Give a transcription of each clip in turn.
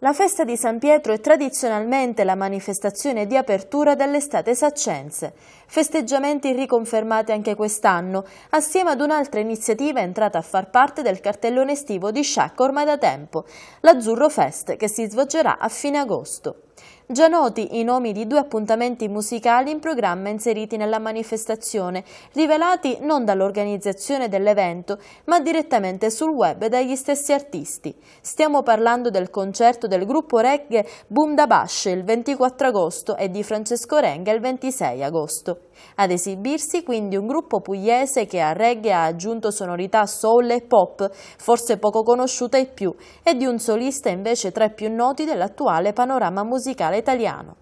La festa di San Pietro è tradizionalmente la manifestazione di apertura dell'estate saccense. Festeggiamenti riconfermati anche quest'anno, assieme ad un'altra iniziativa entrata a far parte del cartellone estivo di Sciacca ormai da tempo, l'Azzurro Fest, che si svolgerà a fine agosto. Già noti i nomi di due appuntamenti musicali in programma inseriti nella manifestazione, rivelati non dall'organizzazione dell'evento, ma direttamente sul web dagli stessi artisti. Stiamo parlando del concerto del gruppo reggae Boom da Bash il 24 agosto e di Francesco Renga il 26 agosto. Ad esibirsi quindi un gruppo pugliese che a reggae ha aggiunto sonorità soul e pop, forse poco conosciuta ai più, e di un solista invece tra i più noti dell'attuale panorama musicale musicale italiano.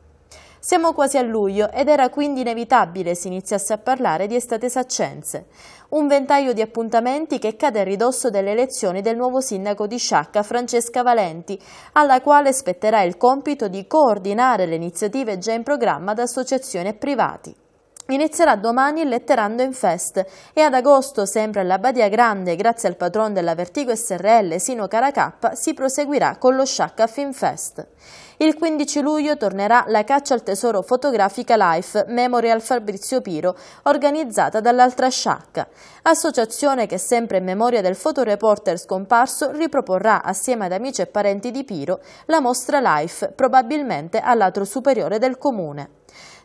Siamo quasi a luglio ed era quindi inevitabile si iniziasse a parlare di estate saccense, un ventaglio di appuntamenti che cade a ridosso delle elezioni del nuovo sindaco di Sciacca, Francesca Valenti, alla quale spetterà il compito di coordinare le iniziative già in programma da associazioni e privati. Inizierà domani il Letterando in Fest e ad agosto, sempre alla Badia Grande, grazie al patron della Vertigo SRL, Sino Caracappa, si proseguirà con lo Sciacca Film Fest. Il 15 luglio tornerà la caccia al tesoro fotografica Life Memorial Fabrizio Piro, organizzata dall'Altra Sciacca, associazione che sempre in memoria del fotoreporter scomparso riproporrà assieme ad amici e parenti di Piro la mostra Life, probabilmente al lato superiore del comune.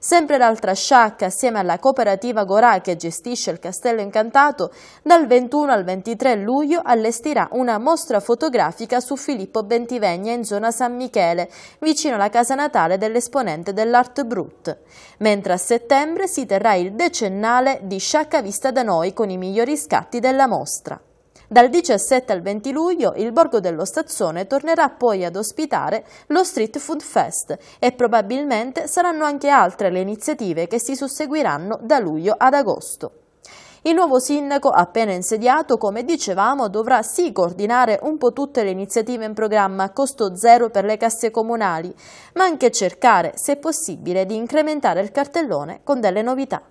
Sempre l'altra sciacca, assieme alla cooperativa Gorà che gestisce il Castello Incantato, dal 21 al 23 luglio allestirà una mostra fotografica su Filippo Bentivegna in zona San Michele, vicino alla casa natale dell'esponente dell'Art Brut. Mentre a settembre si terrà il decennale di Sciacca Vista da noi con i migliori scatti della mostra. Dal 17 al 20 luglio il Borgo dello Stazzone tornerà poi ad ospitare lo Street Food Fest e probabilmente saranno anche altre le iniziative che si susseguiranno da luglio ad agosto. Il nuovo sindaco, appena insediato, come dicevamo, dovrà sì coordinare un po' tutte le iniziative in programma a costo zero per le casse comunali, ma anche cercare, se possibile, di incrementare il cartellone con delle novità.